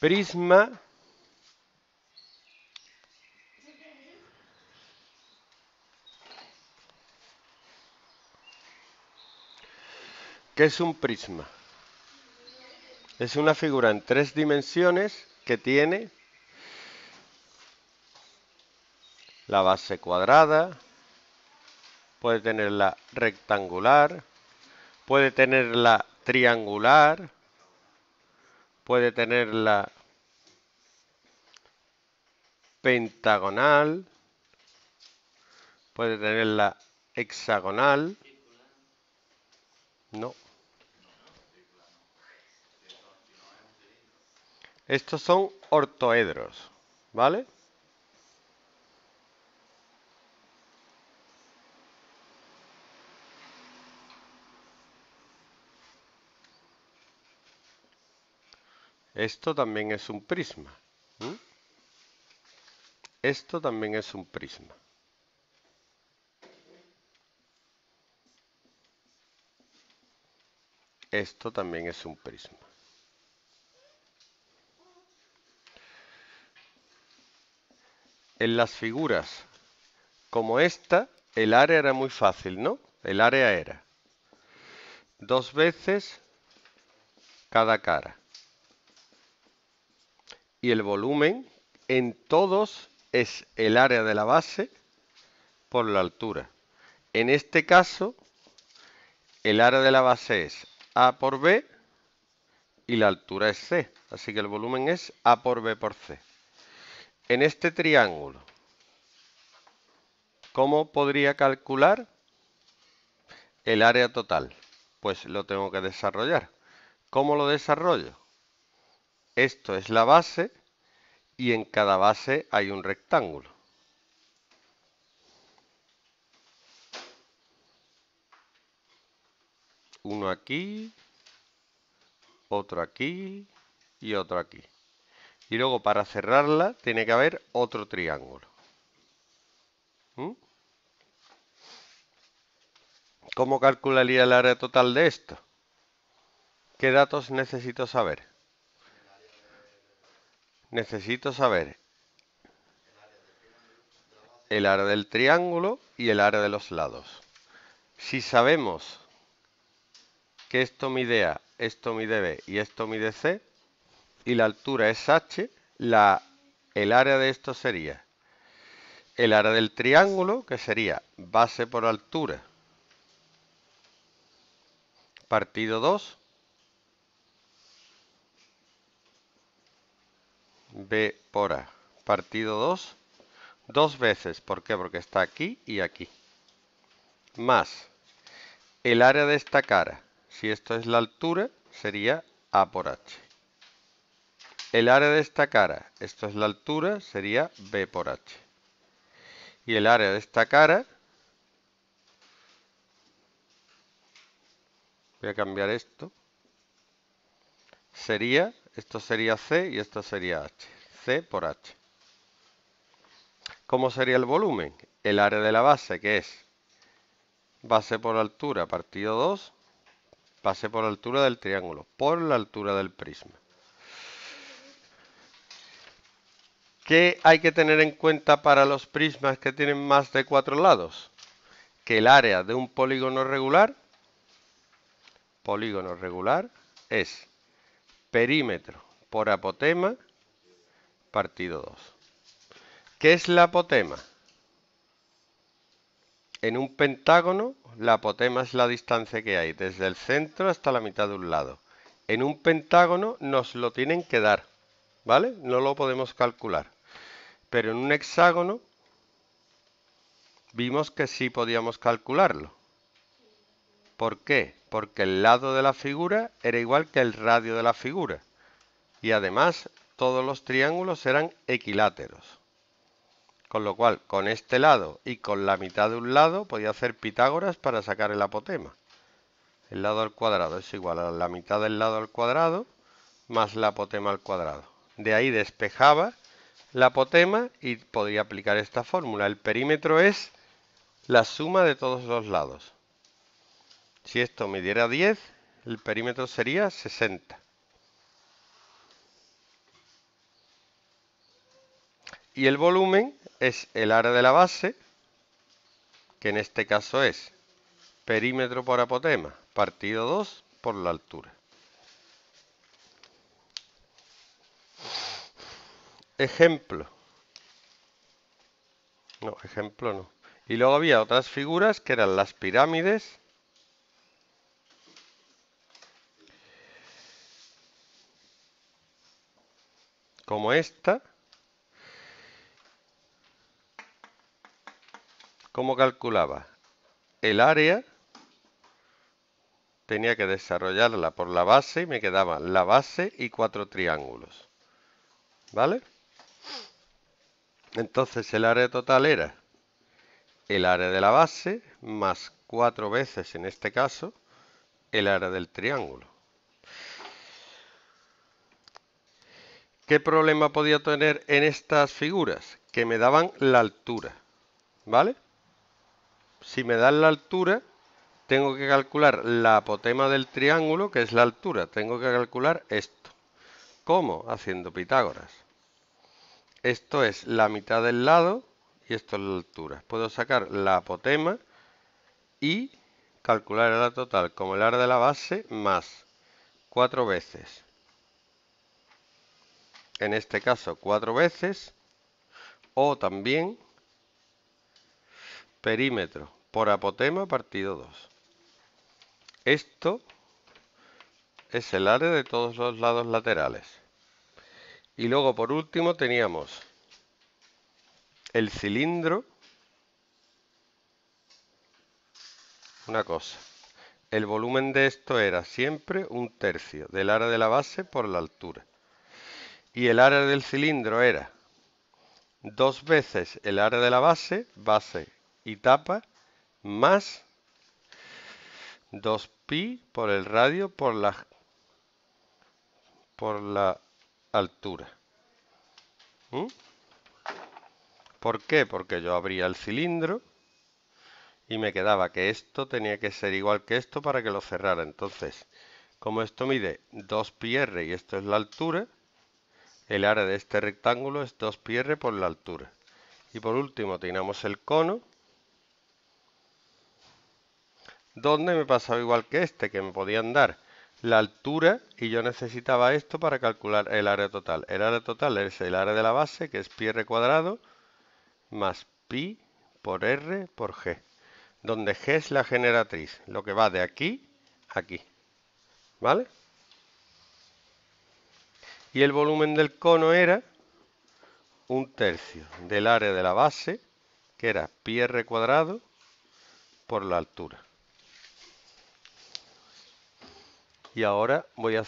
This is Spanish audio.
prisma ¿Qué es un prisma? Es una figura en tres dimensiones que tiene la base cuadrada, puede tener la rectangular, puede tener la triangular, puede tener la pentagonal, puede tener la hexagonal, no. Estos son ortoedros, ¿vale? Esto también es un prisma. Esto también es un prisma. Esto también es un prisma. En las figuras como esta, el área era muy fácil, ¿no? El área era dos veces cada cara y el volumen en todos es el área de la base por la altura. En este caso, el área de la base es A por B y la altura es C. Así que el volumen es A por B por C. En este triángulo, ¿cómo podría calcular el área total? Pues lo tengo que desarrollar. ¿Cómo lo desarrollo? Esto es la base y en cada base hay un rectángulo. Uno aquí, otro aquí y otro aquí. Y luego para cerrarla tiene que haber otro triángulo. ¿Mm? ¿Cómo calcularía el área total de esto? ¿Qué datos necesito saber? necesito saber el área del triángulo y el área de los lados. Si sabemos que esto mide A, esto mide B y esto mide C, y la altura es H, el área de esto sería el área del triángulo, que sería base por altura, partido 2, B por A partido 2 dos veces. ¿Por qué? Porque está aquí y aquí. Más el área de esta cara. Si esto es la altura, sería A por H. El área de esta cara, esto es la altura, sería B por H. Y el área de esta cara, voy a cambiar esto, sería esto sería C y esto sería H. C por H. ¿Cómo sería el volumen? El área de la base, que es base por altura partido 2, base por altura del triángulo, por la altura del prisma. ¿Qué hay que tener en cuenta para los prismas que tienen más de cuatro lados? Que el área de un polígono regular, polígono regular, es perímetro por apotema partido 2. ¿Qué es la apotema? En un pentágono, la apotema es la distancia que hay desde el centro hasta la mitad de un lado. En un pentágono nos lo tienen que dar, ¿vale? No lo podemos calcular. Pero en un hexágono vimos que sí podíamos calcularlo. ¿Por qué? Porque el lado de la figura era igual que el radio de la figura. Y además todos los triángulos eran equiláteros. Con lo cual, con este lado y con la mitad de un lado podía hacer Pitágoras para sacar el apotema. El lado al cuadrado es igual a la mitad del lado al cuadrado más la apotema al cuadrado. De ahí despejaba la apotema y podía aplicar esta fórmula. El perímetro es la suma de todos los lados. Si esto diera 10, el perímetro sería 60. Y el volumen es el área de la base, que en este caso es perímetro por apotema, partido 2 por la altura. Ejemplo. No, ejemplo no. Y luego había otras figuras que eran las pirámides, como esta. ¿Cómo calculaba? El área tenía que desarrollarla por la base y me quedaba la base y cuatro triángulos. ¿Vale? Entonces el área total era el área de la base más cuatro veces, en este caso, el área del triángulo. ¿Qué problema podía tener en estas figuras? Que me daban la altura, ¿vale? Si me dan la altura, tengo que calcular la apotema del triángulo, que es la altura. Tengo que calcular esto. ¿Cómo? Haciendo Pitágoras. Esto es la mitad del lado y esto es la altura. Puedo sacar la apotema y calcular la total como el área de la base más cuatro veces en este caso cuatro veces, o también perímetro por apotema partido 2. Esto es el área de todos los lados laterales. Y luego por último teníamos el cilindro, una cosa, el volumen de esto era siempre un tercio del área de la base por la altura y el área del cilindro era dos veces el área de la base, base y tapa, más 2pi por el radio por la, por la altura. ¿Mm? ¿Por qué? Porque yo abría el cilindro y me quedaba que esto tenía que ser igual que esto para que lo cerrara. Entonces, como esto mide 2 r y esto es la altura, el área de este rectángulo es 2πr por la altura. Y por último tiramos el cono, donde me pasaba igual que este, que me podían dar la altura y yo necesitaba esto para calcular el área total. El área total es el área de la base, que es pi r cuadrado, más pi por r por g, donde g es la generatriz, lo que va de aquí a aquí. ¿Vale? y el volumen del cono era un tercio del área de la base, que era pi r cuadrado por la altura. Y ahora voy a